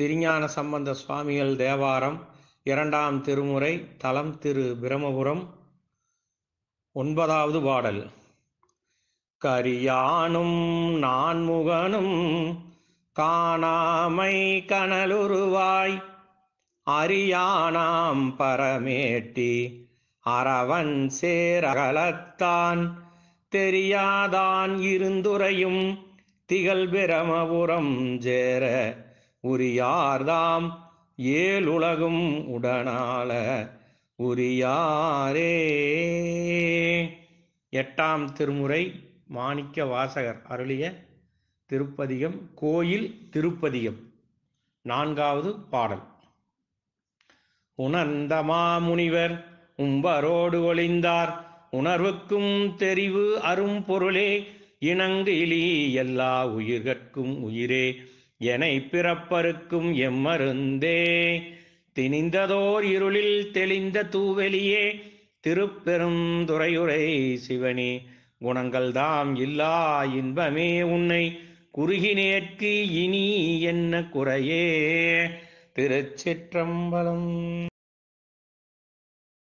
திருஞான சம்பந்த சுவாமிகள் தேவாரம் இரண்டாம் திருமுறை தலம் திரு பிரம்மபுரம் ஒன்பதாவது பாடல் கரியானும் நான்முகனும் காணாமை கனலுருவாய் அரியானாம் பரமேட்டி அறவன் சேரகலத்தான் தெரியாதான் இருந்துரையும் திகழ் பிரமபுரம் சேர உரியார்தாம் ஏழுலகும் உடனால உரியாரே எட்டாம் திருமுறை மாணிக்க வாசகர் அருளிய திருப்பதிகம் கோயில் திருப்பதிகம் நான்காவது பாடல் உணர்ந்த மாமுனிவர் உம்பரோடு ஒளிந்தார் உணர்வுக்கும் தெரிவு அரும் பொருளே இணங்கு இலி எல்லா உயிர்கற்கும் உயிரே எனை பிறப்பருக்கும் எம்மருந்தே திணிந்ததோர் இருளில் தெளிந்த தூவெளியே திருப்பெரும் துறையுரை சிவனே குணங்கள் தாம் இல்லா இன்பமே உன்னை குறுகினேற்கு இனி என்ன குறையே திருச்சிற்றம்பலம்